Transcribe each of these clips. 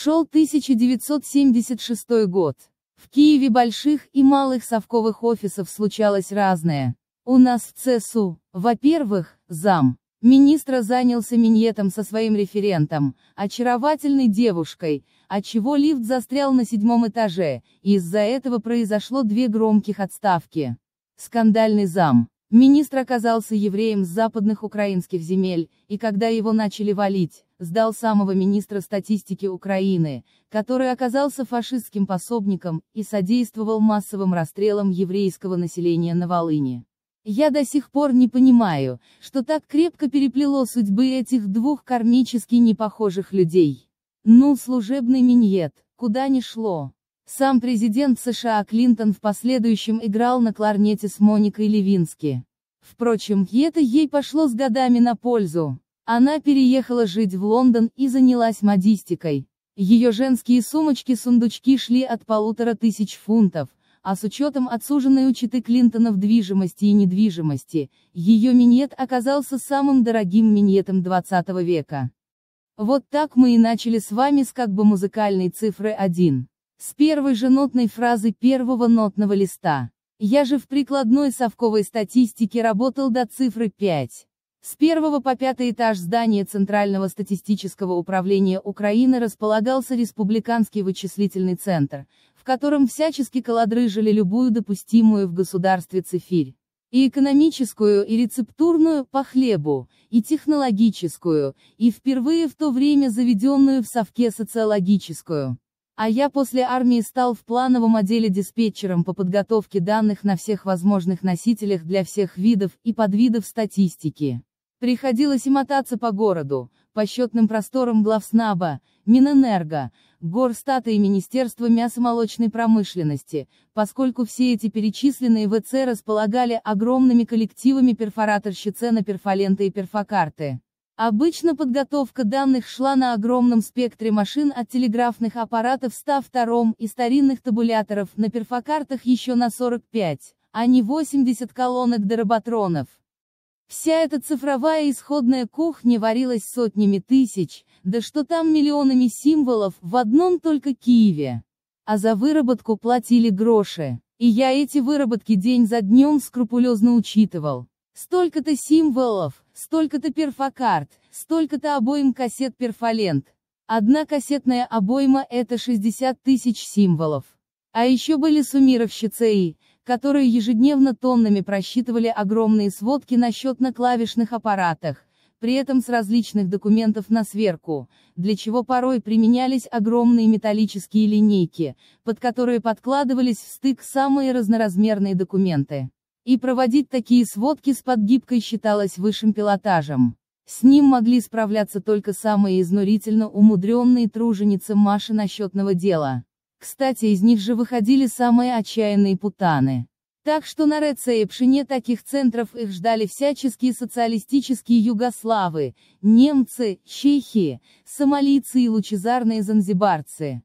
Шел 1976 год. В Киеве больших и малых совковых офисов случалось разное. У нас в ЦСУ, во-первых, зам. Министра занялся миньетом со своим референтом, очаровательной девушкой, отчего лифт застрял на седьмом этаже, и из-за этого произошло две громких отставки. Скандальный зам. Министр оказался евреем с западных украинских земель, и когда его начали валить, сдал самого министра статистики Украины, который оказался фашистским пособником и содействовал массовым расстрелам еврейского населения на Волыне. Я до сих пор не понимаю, что так крепко переплело судьбы этих двух кармически непохожих людей. Ну, служебный миньет, куда ни шло. Сам президент США Клинтон в последующем играл на кларнете с Моникой Левински. Впрочем, это ей пошло с годами на пользу. Она переехала жить в Лондон и занялась модистикой. Ее женские сумочки-сундучки шли от полутора тысяч фунтов, а с учетом отсуженной учиты Читы Клинтонов движимости и недвижимости, ее миньет оказался самым дорогим миньетом 20 века. Вот так мы и начали с вами с как бы музыкальной цифры 1. С первой же нотной фразы первого нотного листа. Я же в прикладной совковой статистике работал до цифры 5. С первого по пятый этаж здания Центрального статистического управления Украины располагался Республиканский вычислительный центр, в котором всячески колодрыжили любую допустимую в государстве цифирь. И экономическую, и рецептурную, по хлебу, и технологическую, и впервые в то время заведенную в совке социологическую. А я после армии стал в плановом отделе диспетчером по подготовке данных на всех возможных носителях для всех видов и подвидов статистики. Приходилось и мотаться по городу, по счетным просторам главснаба, Минэнерго, Горстата и Министерства мясомолочной промышленности, поскольку все эти перечисленные ВЦ располагали огромными коллективами перфораторщиц на перфоленты и перфокарты. Обычно подготовка данных шла на огромном спектре машин от телеграфных аппаратов 102 и старинных табуляторов на перфокартах еще на 45, а не 80 колонок до Вся эта цифровая исходная кухня варилась сотнями тысяч, да что там миллионами символов, в одном только Киеве. А за выработку платили гроши. И я эти выработки день за днем скрупулезно учитывал. Столько-то символов, столько-то перфокарт, столько-то обоим кассет перфолент. Одна кассетная обойма это 60 тысяч символов. А еще были суммировщицы и, которые ежедневно тоннами просчитывали огромные сводки на счетно-клавишных аппаратах, при этом с различных документов на сверку, для чего порой применялись огромные металлические линейки, под которые подкладывались в стык самые разноразмерные документы. И проводить такие сводки с подгибкой считалось высшим пилотажем. С ним могли справляться только самые изнурительно умудренные труженицы Маши насчетного дела. Кстати, из них же выходили самые отчаянные путаны. Так что на рецепшене таких центров их ждали всяческие социалистические югославы, немцы, чехи, сомалийцы и лучезарные занзибарцы.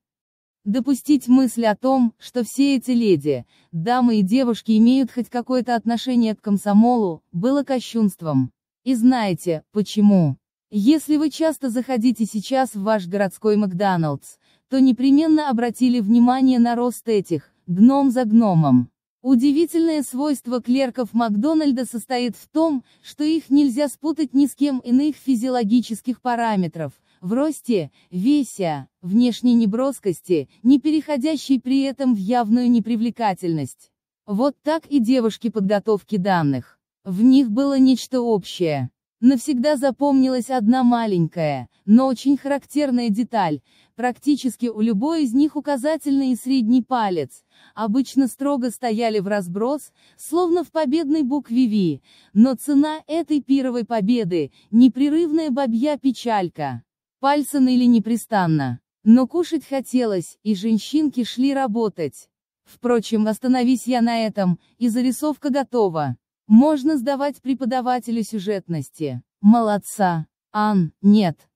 Допустить мысль о том, что все эти леди, дамы и девушки имеют хоть какое-то отношение к комсомолу, было кощунством. И знаете, почему? Если вы часто заходите сейчас в ваш городской Макдоналдс, то непременно обратили внимание на рост этих, гном за гномом. Удивительное свойство клерков Макдональда состоит в том, что их нельзя спутать ни с кем иных физиологических параметров, в росте, весе, внешней неброскости, не переходящей при этом в явную непривлекательность. Вот так и девушки подготовки данных. В них было нечто общее. Навсегда запомнилась одна маленькая, но очень характерная деталь, практически у любой из них указательный и средний палец, обычно строго стояли в разброс, словно в победной букве «Ви», но цена этой пировой победы – непрерывная бабья печалька. Пальцы ныли непрестанно. Но кушать хотелось, и женщинки шли работать. Впрочем, остановись я на этом, и зарисовка готова. Можно сдавать преподавателю сюжетности. Молодца. Ан, нет.